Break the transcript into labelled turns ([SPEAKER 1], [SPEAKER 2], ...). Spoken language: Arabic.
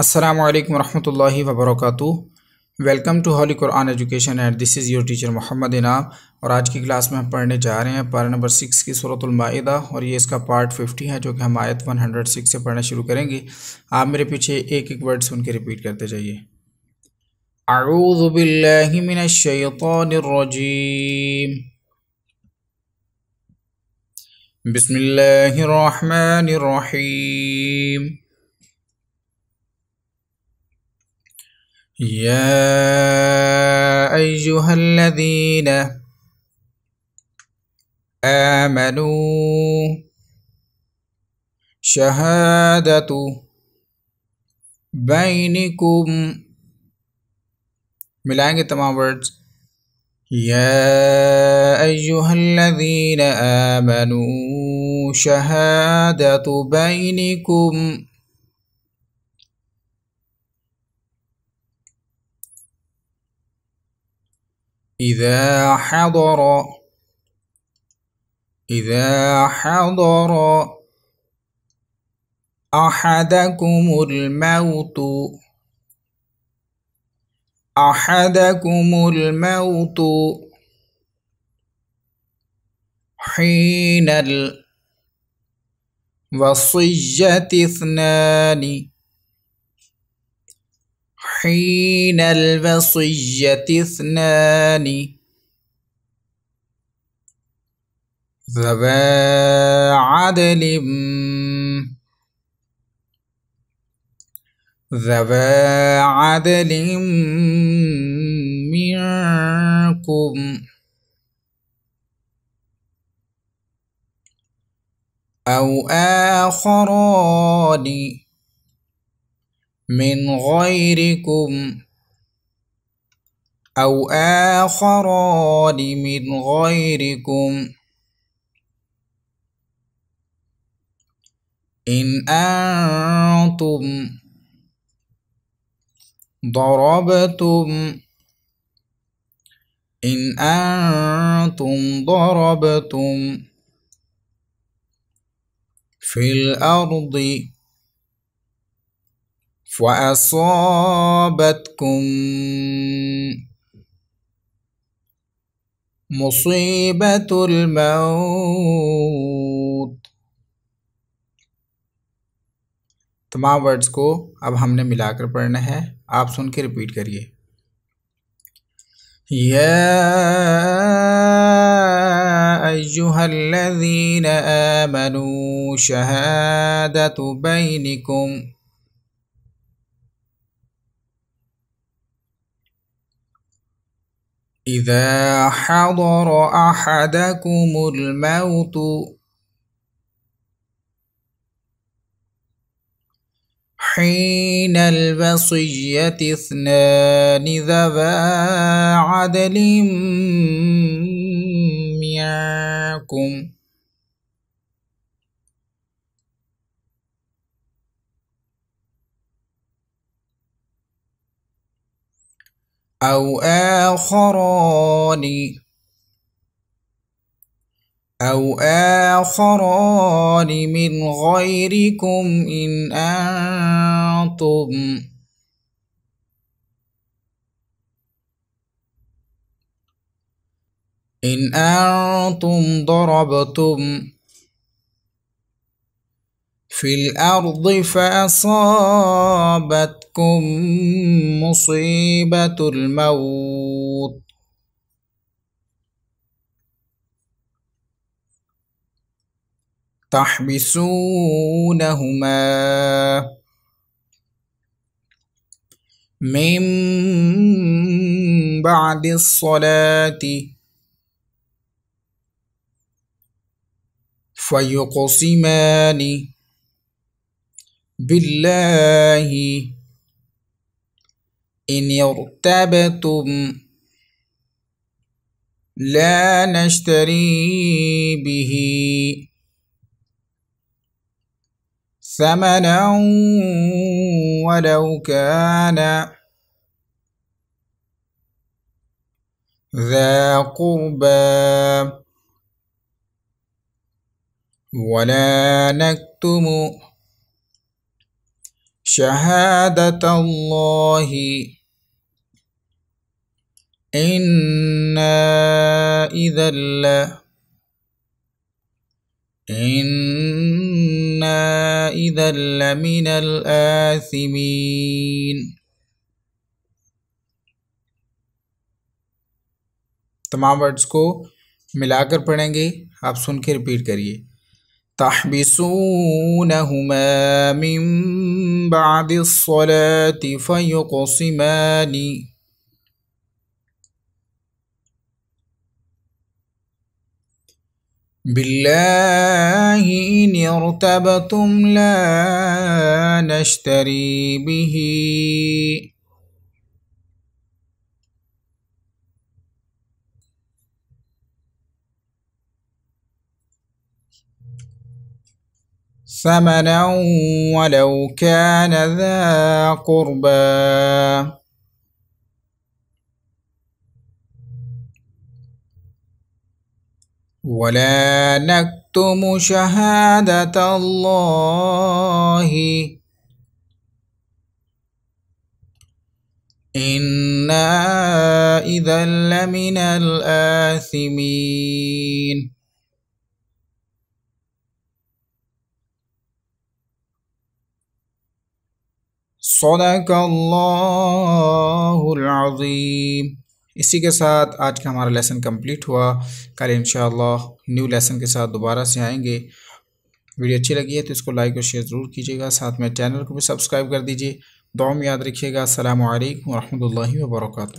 [SPEAKER 1] السلام علیکم ورحمۃ اللہ وبرکاتہ ویلکم ٹو ہالی قرآن ایجوکیشن اینڈ دس از یور ٹیچر محمد انعام اور آج کی کلاس میں ہم پڑھنے جا رہے ہیں پارہ نمبر سکس کی صورت المائدہ اور یہ اس کا پارٹ ففٹی ہے جو کہ ہم آیت ون ہنڈریڈ سکس سے پڑھنا شروع کریں گے آپ میرے پیچھے ایک ایک ورڈ سن کے ریپیٹ کرتے جائیے اعوذ باللہ من الشیطان الرجیم بسم اللہ الرحمن الرحیم يا أيها الذين آمنوا شهادة بينكم ملائیں تمام ورڈز يا أيها الذين آمنوا شهادة بينكم إذا حضر إذا حضر أحدكم الموت أحدكم الموت حين الوصية اثنان حين البصية اثنان ذبا عدل ذبا عدل منكم أو آخران من غيركم أو آخران من غيركم إن أنتم ضربتم إن أنتم ضربتم في الأرض سوبت کم مصیبت تمام ورڈز کو اب ہم نے ملا کر پڑھنا ہے آپ سن کے ریپیٹ کریے یوحل دین منوش ہے کم إذا حضر أحدكم الموت حين الوصية اثنان ذبا عدل منكم أو آخران أو آخران من غيركم إن أنتم إن أنتم ضربتم في الأرض فأصابتكم مصيبة الموت تحبسونهما من بعد الصلاة فيقسمان بالله إن ارتبتم لا نشتري به ثمنا ولو كان ذا قربى ولا نكتم شہاد اللہ ادل ادل من الآثمین تمام ورڈز کو ملا کر پڑھیں گے آپ سن کے رپیٹ کریے تحبسونهما من بعد الصلاة فيقسمان بالله إن ارتبتم لا نشتري به ثمنا ولو كان ذا قربى ولا نكتم شهادة الله إنا إذا لمن الآثمين صدق اللہ العظیم اسی کے ساتھ آج کا ہمارا لیسن کمپلیٹ ہوا کل انشاءاللہ نیو لیسن کے ساتھ دوبارہ سے آئیں گے ویڈیو اچھی لگی ہے تو اس کو لائک اور شیئر ضرور کیجیے گا ساتھ میں چینل کو بھی سبسکرائب کر دیجیے دوم یاد رکھیے گا السلام علیکم ورحمۃ اللہ وبرکاتہ